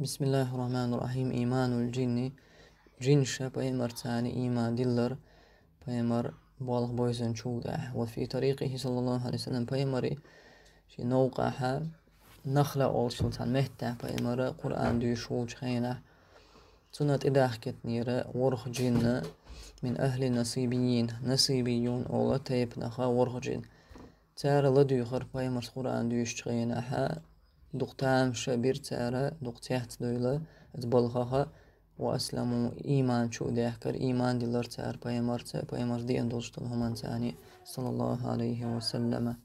بسم الله الرحمن الرحيم إيمان الجن جن جنشة بأمر تاني إيمان دلر بأمر بالغ بويزن شودع وفي طريقه صلى الله عليه وسلم بأمر شي نوقعها نخلة أول سلطان مهتة بأمر قرآن دي شوج خينة سنة إداح كتنيرة ورخ جن من أهل نصيبيين نصيبيون أولا تيب نخا ورخ جن تار لدي خر بأمر قرآن دي شغينة دختامش برتارة دختيحت دويلة تبلغها وأسلموا إيمان شو ديحكر إيمان دي لرتار بيمرت بيمر دي أندوشت لهم تاني صلى الله عليه وسلم